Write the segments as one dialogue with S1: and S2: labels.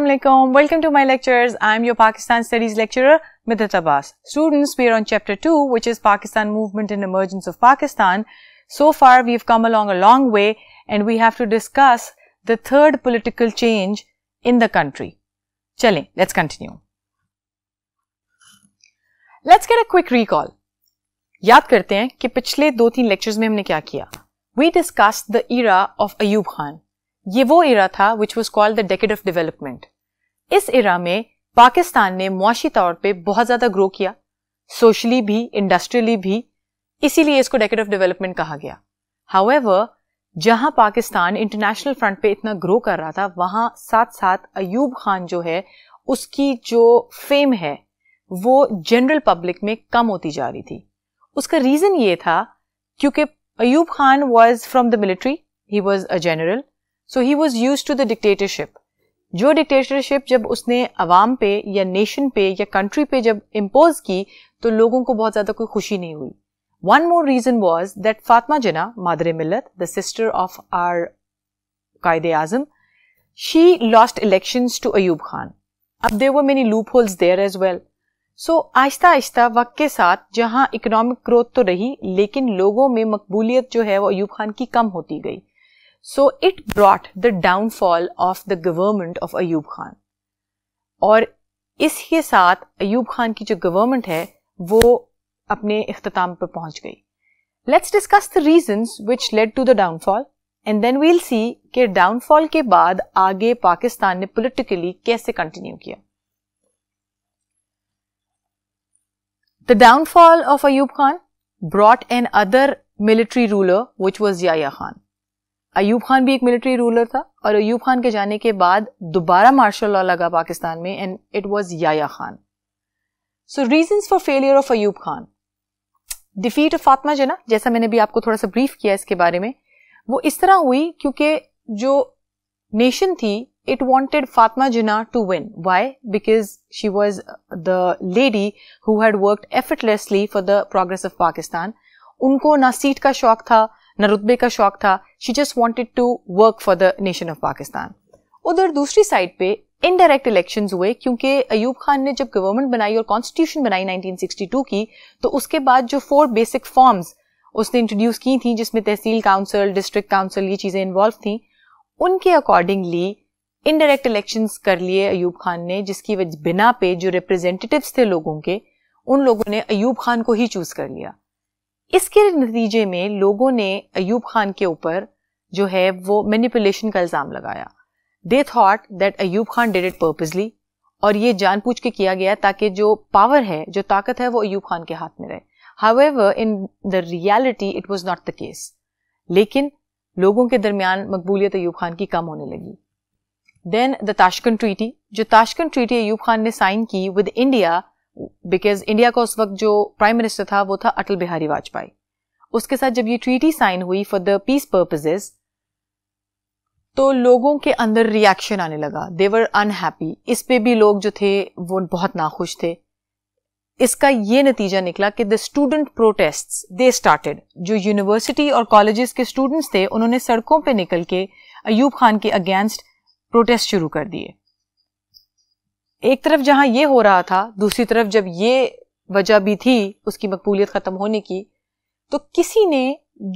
S1: Assalamualaikum. Welcome to my lectures. I am your Pakistan Studies lecturer, Midat Abbas. Students, we are on chapter 2, which is Pakistan Movement and Emergence of Pakistan. So far, we have come along a long way and we have to discuss the third political change in the country. Chale, let's continue. Let's get a quick recall. याद करते हैं कि पिछले दो तीन lectures में हमने क्या We discussed the era of Ayub Khan. ये वो इरा था which was called the decade of development इस इरा में पाकिस्तान ने मुआशी तौर पे बहुत ज़्यादा ग्रो किया सोशली भी इंडस्ट्रियली भी इसीलिए इसको डेकेड ऑफ डेवलपमेंट कहा गया हाउएवर जहां पाकिस्तान इंटरनेशनल फ्रंट पे इतना ग्रो कर रहा था वहां साथ साथ अयूब खान जो है उसकी जो फेम है वो जनरल पब्लिक में कम होती जा रही थी उसका रीज़न ये था क्योंकि Ayub Khan was from the military he was a general so he was use to the dictatorship जो डिक्टेटरशिप जब उसने आवाम पे या नेशन पे या कंट्री पे जब इम्पोज की तो लोगों को बहुत ज़्यादा कोई खुशी नहीं हुई one more reason was that Fatima Jinnah मादर मिलत the sister of our Quaid Azam she lost election to Ayub Khan अब there were many loopholes there as well so आहिस्ता आहिस्ता वक्त के साथ जहां इकोनॉमिक ग्रोथ तो रही लेकिन लोगों में मकबूलियत जो है वो अयूब खान की कम होती गई so it brought the downfall of the government of Ayub Khan और इसके साथ अयूब खान की जो गवर्नमेंट है वो अपने अख्ताम पर पहुंच गई let's discuss the reason which led to the downfall and then we'll see के डाउनफॉल के बाद आगे पाकिस्तान ने पोलिटिकली कैसे कंटिन्यू किया the downfall of Ayub Khan brought another military ruler which was Yahya Khan Ayub Khan भी एक मिलिट्री रूलर था और अयूब खान के जाने के बाद दोबारा मार्शल लॉ लगा पाकिस्तान में and it was Yahya Khan so reason for failure of Ayub Khan defeat of Fatima Jinnah जैसा मैंने भी आपको थोड़ा सा ब्रीफ किया इसके बारे में वो इस तरह हुई क्योंकि जो नेशन थी it wanted Fatima Jinnah to win why because she was the lady who had work effortlessly for the progress of Pakistan उनको ना सीट का शौक था ना रुतबे का शौक था she just wanted to work for the nation of Pakistan उधर दूसरी साइड पे इनडायरेक्ट इलेक्शन हुए क्योंकि अयूब खान ने जब गवर्नमेंट बनाई और कॉन्स्टिट्यूशन बनाई 1962 की तो उसके बाद जो फोर बेसिक फॉर्म्स उसने इंट्रोड्यूस की थी जिसमें तहसील काउंसिल डिस्ट्रिक्ट काउंसिल ये चीज़ें इन्वॉल्व थी उनके अकॉर्डिंगली इनडायरेक्ट इलेक्शन कर लिए अयूब खान ने जिसकी बिना पे जो रिप्रेजेंटेटिव थे लोगों के उन लोगों ने अयूब खान को ही चूज कर लिया इसके नतीजे में लोगों ने अयूब खान के ऊपर जो है वो मैनिपुलेशन का इल्ज़ाम लगाया they thought that Ayub Khan did it purposely और ये जानबूझ के किया गया ताकि जो पावर है जो ताकत है वो अयूब खान के हाथ में रहे ever in the reality it was not the case लेकिन लोगों के दरमियान मकबूलियत अयूब खान की कम होने लगी देन द ताशकन ट्रीटी जो ताशकन ट्रीटी अयूब खान ने साइन की विद इंडिया बिकॉज इंडिया का उस वक्त जो प्राइम मिनिस्टर था वो था अटल बिहारी वाजपेयी उसके साथ जब ये ट्रीटी साइन हुई फॉर द पीस पर्पजेज तो लोगों के अंदर रिएक्शन आने लगा देवर अनहैप्पी इस पे भी लोग जो थे वो बहुत नाखुश थे इसका ये नतीजा निकला कि the student protest they started जो यूनिवर्सिटी और कॉलेजेस के स्टूडेंट्स थे उन्होंने सड़कों पे निकल के अयूब खान के अगेंस्ट प्रोटेस्ट शुरू कर दिए एक तरफ जहां ये हो रहा था दूसरी तरफ जब ये वजह भी थी उसकी मकबूलियत खत्म होने की तो किसी ने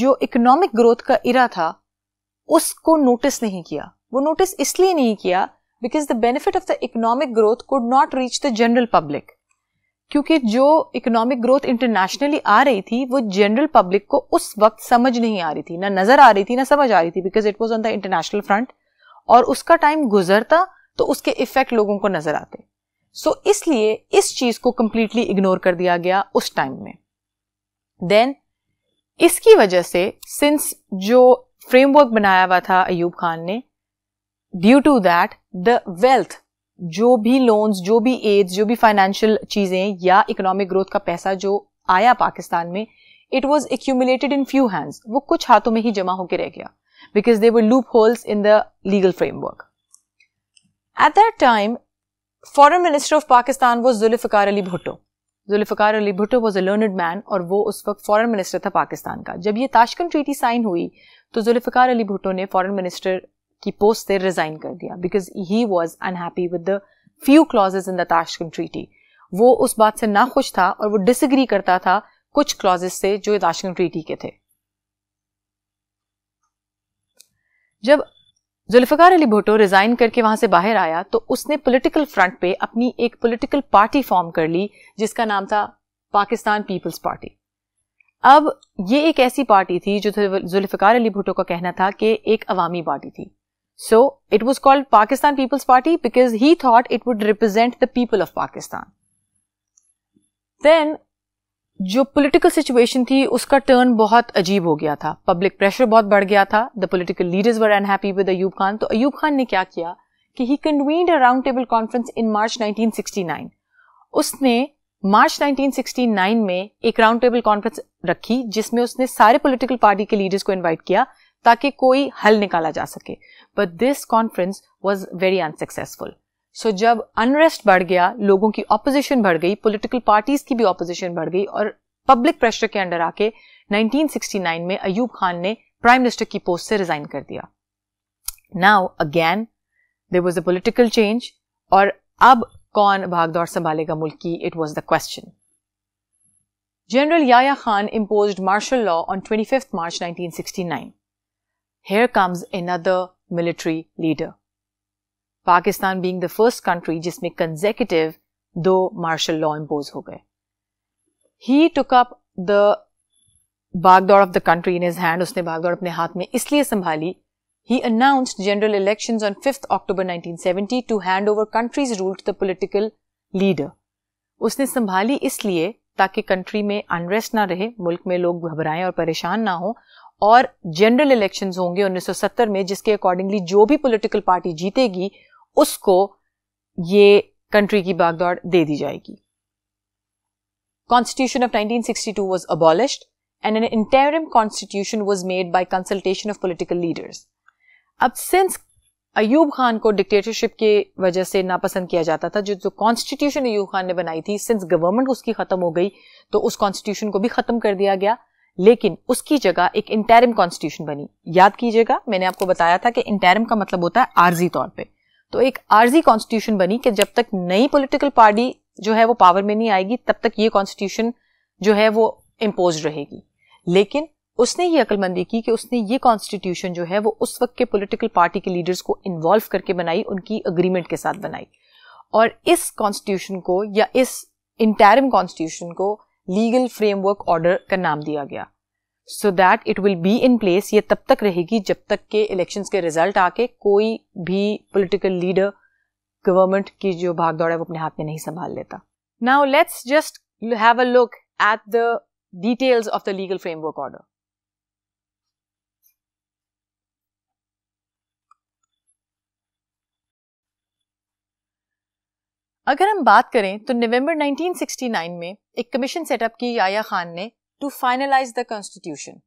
S1: जो इकोनॉमिक ग्रोथ का इरा था उसको नोटिस नहीं किया वो नोटिस इसलिए नहीं किया because the benefit of the economic growth could not reach the general public क्योंकि जो इकोनॉमिक ग्रोथ इंटरनेशनली आ रही थी वो जनरल पब्लिक को उस वक्त समझ नहीं आ रही थी ना नजर आ रही थी ना समझ आ रही थी because it was on the international front और उसका टाइम गुजरता तो उसके इफेक्ट लोगों को नजर आते सो so, इसलिए इस चीज को कंप्लीटली इग्नोर कर दिया गया उस टाइम में देन इसकी वजह से सिंस जो फ्रेमवर्क बनाया हुआ था अयूब खान ने due to that the wealth जो भी लोन्स जो भी एड्स जो भी फाइनेंशियल चीजें या इकोनॉमिक ग्रोथ का पैसा जो आया पाकिस्तान में it was accumulated in few hands वो कुछ हाथों में ही जमा होकर रह गया because they were loopholes in the legal framework at that time foreign minister of Pakistan वो Zulfikar Ali Bhutto Zulfikar Ali Bhutto was a learned man और वो उस वक्त फॉरेन मिनिस्टर था पाकिस्तान का जब ये ताशकन ट्रीटी साइन हुई तो जुल्फ़िकार अली भुट्टो ने फॉरेन मिनिस्टर की पोस्ट से रिज़ाइन कर दिया because he was unhappy with the few clauses in the Tashkent treaty वो उस बात से ना खुश था और वो डिसग्री करता था कुछ क्लॉजेज से जो ताशकन ट्रीटी के थे जब जुल्फकार अली भुट्टो रिजाइन करके वहां से बाहर आया तो उसने पॉलिटिकल फ्रंट पे अपनी एक पॉलिटिकल पार्टी फॉर्म कर ली जिसका नाम था पाकिस्तान पीपल्स पार्टी अब ये एक ऐसी पार्टी थी जो जुल्फार अली भुटो का कहना था कि एक अवामी पार्टी थी so it was called Pakistan People's Party because he thought it would represent the people of Pakistan then जो पॉलिटिकल सिचुएशन थी उसका टर्न बहुत अजीब हो गया था पब्लिक प्रेशर बहुत बढ़ गया था the political leaders were unhappy with Ayub Khan तो अयूब खान ने क्या किया कि he convened a round table conference in March 1969 उसने मार्च 1969 में एक राउंड टेबल कॉन्फ्रेंस रखी जिसमें उसने सारे पॉलिटिकल पार्टी के लीडर्स को इन्वाइट किया ताकि कोई हल निकाला जा सके but this conference was very unsuccessful so so, जब अनरेस्ट बढ़ गया लोगों की ऑपोजिशन बढ़ गई पॉलिटिकल पार्टीज की भी ऑपोजिशन बढ़ गई और पब्लिक प्रेशर के अंडर आके 1969 में अयूब खान ने प्राइम मिनिस्टर की पोस्ट से रिजाइन कर दिया now again there was a political change और अब कौन भागदौड़ संभालेगा मुल्क की it was the question general Yahya Khan impose martial law on twenty fifth March nineteen sixty nine here comes another military leader Pakistan being the first country जिसमें consecutive दो martial law impose हो गए ही टुक अप द बागदौड़ of the country in his hand उसने बागदौड़ अपने हाथ में इसलिए संभाली He announced general elections on 5th October 1970 to hand over country's rule to the political leader. उसने संभाली इसलिए ताकि कंट्री में अनरेस्ट ना रहे मुल्क में लोग घबराएं और परेशान ना हो और जनरल इलेक्शंस होंगे 1970 में जिसके अकॉर्डिंगली जो भी पॉलिटिकल पार्टी जीतेगी उसको ये कंट्री की बागदौड़ दे दी जाएगी constitution of 1962 was abolished and an interim constitution was made by consultation of political leaders अब सिंस अयूब खान को डिक्टेटरशिप के वजह से नापसंद किया जाता था जो जो कॉन्स्टिट्यूशन अयूब खान ने बनाई थी सिंस गवर्नमेंट उसकी खत्म हो गई तो उस कॉन्स्टिट्यूशन को भी खत्म कर दिया गया लेकिन उसकी जगह एक इंटेरम कॉन्स्टिट्यूशन बनी याद कीजिएगा मैंने आपको बताया था कि इंटेरम का मतलब होता है आर्जी तौर पर तो एक आर्जी कॉन्स्टिट्यूशन बनी कि जब तक नई पॉलिटिकल पार्टी जो है वो पावर में नहीं आएगी तब तक ये कॉन्स्टिट्यूशन जो है वो इम्पोज रहेगी लेकिन उसने ये अकलमंदी की कि उसने ये कॉन्स्टिट्यूशन जो है वो उस वक्त के पॉलिटिकल पार्टी के लीडर्स को इन्वॉल्व करके बनाई उनकी अग्रीमेंट के साथ बनाई और इस कॉन्स्टिट्यूशन को या इस इंटरम कॉन्स्टिट्यूशन को लीगल फ्रेमवर्क ऑर्डर का नाम दिया गया so that it will be in place ये तब तक रहेगी जब तक के इलेक्शंस के रिजल्ट आके कोई भी पॉलिटिकल लीडर गवर्नमेंट की जो भाग दौड़ है वो अपने हाथ में नहीं संभाल लेता now let's just have a look at the details of the legal framework order अगर हम बात करें तो नवंबर 1969 में एक कमीशन सेटअप की याया खान ने टू फाइनलाइज द कॉन्स्टिट्यूशन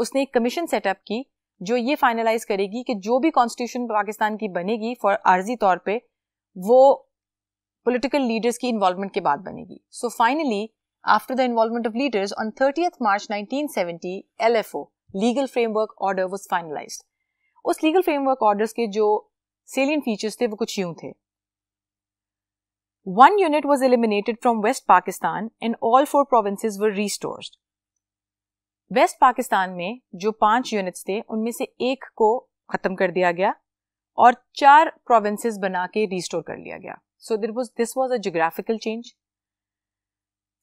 S1: उसने एक कमीशन सेटअप की जो ये फाइनलाइज करेगी कि जो भी कॉन्स्टिट्यूशन पाकिस्तान की बनेगी फॉर आर्जी तौर पे वो पॉलिटिकल लीडर्स की इन्वॉल्वमेंट के बाद बनेगी so finally after the involvement of leaders on thirtieth March 1970 ओ legal framework order was finalize उस लीगल फ्रेमवर्क ऑर्डर के जो सेलियन फीचर्स थे वो कुछ यूं थे one unit was eliminated from West Pakistan and all four provinces were restored West Pakistan में जो पांच यूनिट्स थे उनमें से एक को ख़त्म कर दिया गया और चार प्रोविंसेस बना के रिस्टोर कर लिया गया so there was this was a geographical change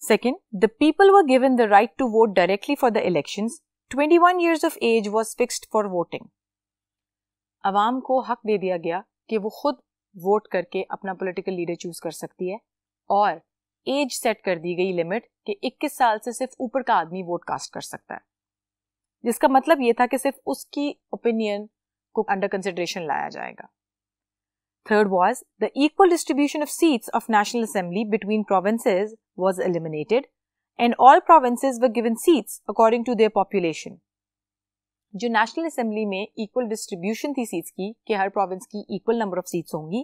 S1: second the people were given the right to vote directly for the election twenty one years of age was fixed for voting आवाम को हक दे दिया गया कि वो खुद वोट करके अपना पोलिटिकल लीडर चूज कर सकती है और एज सेट कर दी गई लिमिट कि 21 साल से सिर्फ ऊपर का आदमी वोट कास्ट कर सकता है जिसका मतलब ये था कि सिर्फ उसकी ओपिनियन को अंडर कंसिडरेशन लाया जाएगा third was the equal distribution of seats of National Assembly between provinces was eliminated and all provinces were given seats according to their जो नेशनल असेंबली में इक्वल डिस्ट्रीब्यूशन थी सीट्स की कि हर province की equal number of seats होंगी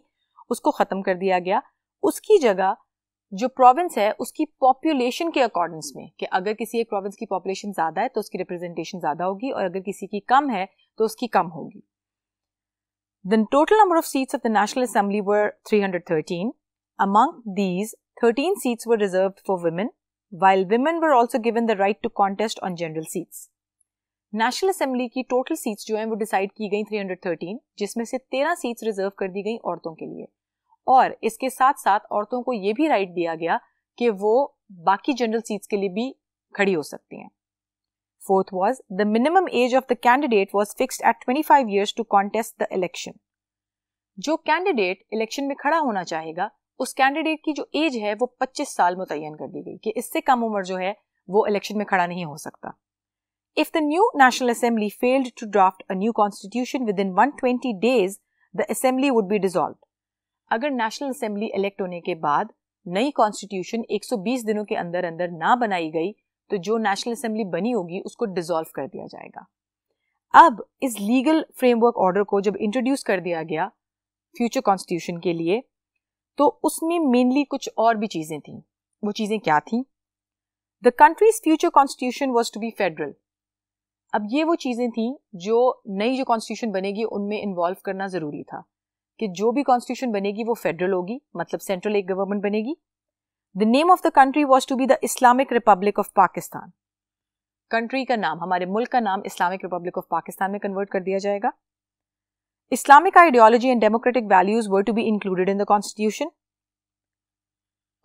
S1: उसको खत्म कर दिया गया उसकी जगह जो प्रोविंस है उसकी पॉपुलेशन के अकॉर्डिंग में कि अगर किसी एक प्रोविंस की पॉपुलेशन ज्यादा है तो उसकी रिप्रेजेंटेशन ज्यादा होगी और अगर किसी की कम है तो उसकी कम होगी the total number of seats of the National Assembly were 313 hundred thirteen among these thirteen seats were reserve for women while women were also given the right to contest on general seats National Assembly की total seats जो है वो decide की गई 313 जिसमें से 13 seats reserve कर दी गई औरतों के लिए और इसके साथ साथ औरतों को ये भी राइट दिया गया कि वो बाकी जनरल सीट्स के लिए भी खड़ी हो सकती हैं fourth was the minimum age of the candidate was fix at twenty five years to contest the election जो कैंडिडेट इलेक्शन में खड़ा होना चाहेगा उस कैंडिडेट की जो एज है वो 25 साल मुतयन कर दी गई कि इससे कम उम्र जो है वो इलेक्शन में खड़ा नहीं हो सकता if the new National Assembly failed to draft a new constitution within 120 days the assembly would be dissolve अगर नेशनल असेंबली इलेक्ट होने के बाद नई कॉन्स्टिट्यूशन 120 दिनों के अंदर अंदर ना बनाई गई तो जो नेशनल असेंबली बनी होगी उसको डिसॉल्व कर दिया जाएगा अब इस लीगल फ्रेमवर्क ऑर्डर को जब इंट्रोड्यूस कर दिया गया फ्यूचर कॉन्स्टिट्यूशन के लिए तो उसमें मेनली कुछ और भी चीज़ें थी वो चीज़ें क्या थी the country's future constitution was to be federal अब ये वो चीज़ें थी जो नई जो कॉन्स्टिट्यूशन बनेगी उनमें इन्वॉल्व करना ज़रूरी था कि जो भी कॉन्स्टिट्यूशन बनेगी वो फेडरल होगी मतलब सेंट्रल एक गवर्नमेंट बनेगी the name of the country was to be the Islamic Republic of Pakistan country का नाम हमारे मुल्क का नाम इस्लामिक रिपब्लिक ऑफ पाकिस्तान में कन्वर्ट कर दिया जाएगा Islamic ideology and democratic values were to be included in the constitution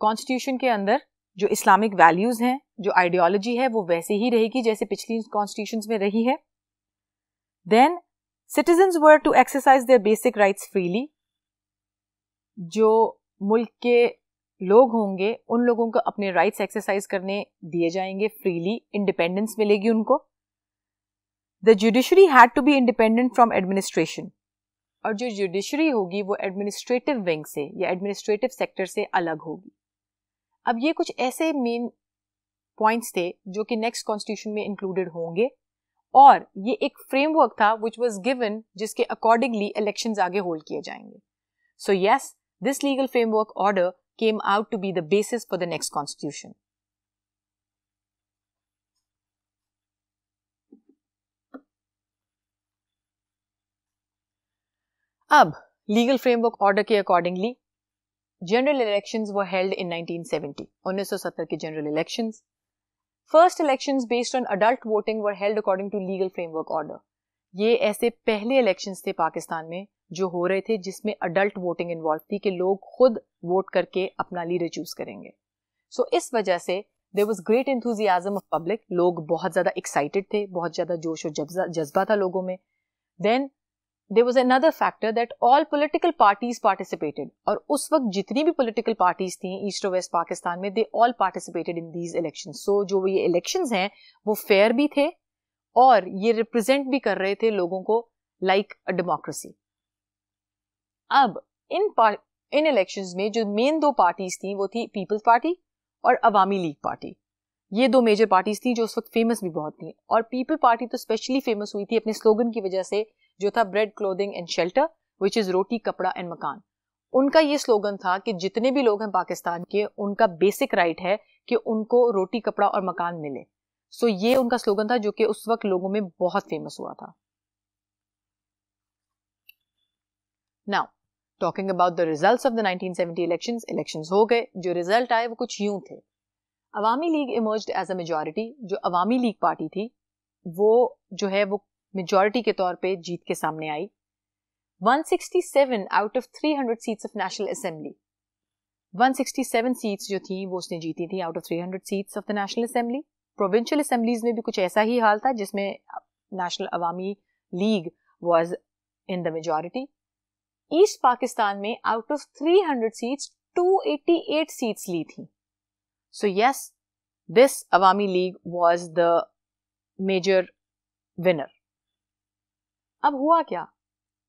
S1: constitution के अंदर जो इस्लामिक वैल्यूज हैं जो आइडियोलॉजी है वो वैसे ही रहेगी जैसे पिछली कॉन्स्टिट्यूशन में रही है then citizens were to exercise their basic rights freely जो मुल्क के लोग होंगे उन लोगों को अपने राइट्स एक्सरसाइज करने दिए जाएंगे फ्रीली इंडिपेंडेंस मिलेगी उनको the judiciary had to be independent from administration और जो जुडिशरी होगी वो एडमिनिस्ट्रेटिव विंग से या एडमिनिस्ट्रेटिव सेक्टर से अलग होगी अब ये कुछ ऐसे मेन पॉइंट्स थे जो कि नेक्स्ट कॉन्स्टिट्यूशन में इंक्लूडेड होंगे और ये एक फ्रेमवर्क था विच वॉज गिवन जिसके अकॉर्डिंगली इलेक्शन आगे होल्ड किए जाएंगे so yes this legal framework order came out to be the basis for the next constitution अब लीगल फ्रेमवर्क ऑर्डर के अकॉर्डिंगली जनरल इलेक्शंस वो हेल्ड इन 1970 1970 के general elections first election based on adult voting were held according to legal framework order ये ऐसे पहले election थे पाकिस्तान में जो हो रहे थे जिसमें अडल्ट वोटिंग इन्वॉल्व थी कि लोग खुद वोट करके अपना लीडर चूज करेंगे सो so, इस वजह से there was great enthusiasm of public लोग बहुत ज्यादा एक्साइटेड थे बहुत ज्यादा जोश और जज्बा था लोगों में then there was another factor that all political parties participated और उस वक्त जितनी भी पोलिटिकल पार्टीज थी ईस्ट और वेस्ट पाकिस्तान में they all participated in these election so जो ये इलेक्शन हैं वो फेयर भी थे और ये रिप्रेजेंट भी कर रहे थे लोगों को लाइक अ डेमोक्रेसी अब इन इन इलेक्शन में जो मेन दो पार्टीज थी वो थी पीपल्स पार्टी और अवामी लीग पार्टी ये दो मेजर पार्टीज थी जो उस वक्त फेमस भी बहुत थी और पीपल पार्टी तो स्पेशली फेमस हुई थी अपने स्लोगन की वजह से जो था bread clothing and shelter which is roti kapda and मकान उनका ये स्लोगन था कि जितने भी लोग हैं पाकिस्तान के उनका बेसिक राइट है कि उनको रोटी कपड़ा और मकान मिले सो so, ये उनका स्लोगन था जो कि उस वक्त लोगों में बहुत फेमस हुआ था now talking about the result of the 1970 election election हो गए जो रिजल्ट आए वो कुछ यूं थे Awami League emerge as a majority जो अवामी लीग पार्टी थी वो जो है वो मेजॉरिटी के तौर पे जीत के सामने आई 167 out of 300 seats of National Assembly 167 seats जो थी वो उसने जीती थी out of 300 seats of the National Assembly provincial assemblies में भी कुछ ऐसा ही हाल था जिसमें National Awami League was in the majority East Pakistan में आउट ऑफ 300 सीट्स 288 सीट्स ली थी so yes this Awami League was the major winner अब हुआ क्या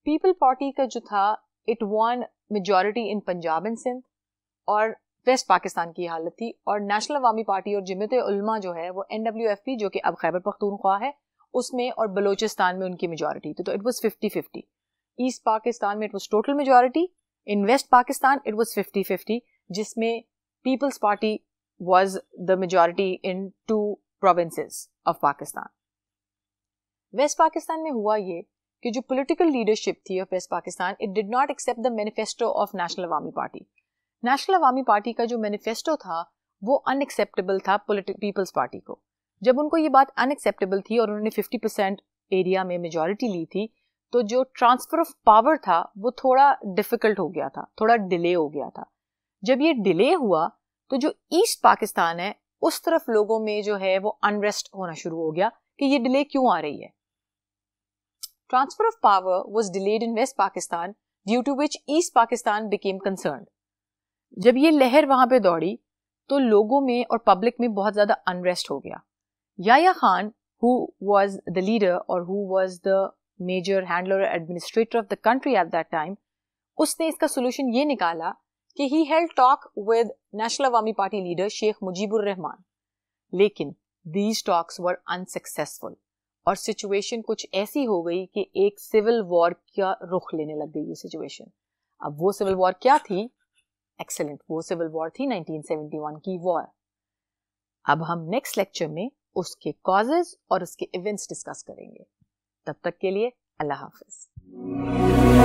S1: पीपल पार्टी का जो था it won majority in Punjab and Sindh और वेस्ट पाकिस्तान की हालत थी और नेशनल अवामी पार्टी और जमेत उलमा जो है वो एन डब्ल्यू एफ पी जो कि अब खैबर पख्तूनख्वा है उसमें और बलोचिस्तान में उनकी मेजोरिटी थी तो it was fifty fifty East Pakistan में it was total majority in West Pakistan it was fifty fifty जिसमें Peoples Party was the majority in two provinces of Pakistan West Pakistan में हुआ ये कि जो पॉलिटिकल लीडरशिप थी of West Pakistan it did not accept the manifesto of National Awami Party National Awami Party का जो manifesto था वो अनएक्सेप्टेबल था पीपल्स पार्टी को जब उनको ये बात अनएक्सेप्टेबल थी और उन्होंने 50 परसेंट एरिया में मेजोरिटी ली थी तो जो ट्रांसफर ऑफ पावर था वो थोड़ा डिफिकल्ट हो गया था थोड़ा डिले हो गया था जब ये डिले हुआ तो जो ईस्ट पाकिस्तान है उस तरफ लोगों में जो है वो अनरेस्ट होना शुरू हो गया कि ये डिले क्यों आ रही है Transfer of power was delayed in West Pakistan, due to which East Pakistan became concerned. जब ये लहर वहां पे दौड़ी तो लोगों में और पब्लिक में बहुत ज्यादा अनरेस्ट हो गया Yahya Khan who was the leader और who was the major handler administrator of the country at that time उसने इसका सोल्यूशन ये निकाला कि he held talk with National Awami Party leader Sheikh Mujibur Rahman लेकिन दीज टॉक्स वर अनसक्सेसफुल और सिचुएशन कुछ ऐसी हो गई कि एक सिविल वॉर का रुख लेने लग गई ये सिचुएशन अब वो सिविल वॉर क्या थी एक्सेलेंट वो सिविल वॉर थी 1971 की वॉर अब हम नेक्स्ट लेक्चर में उसके कॉजेज और उसके इवेंट्स डिस्कस करेंगे तब तक के लिए अल्लाह हाफिज़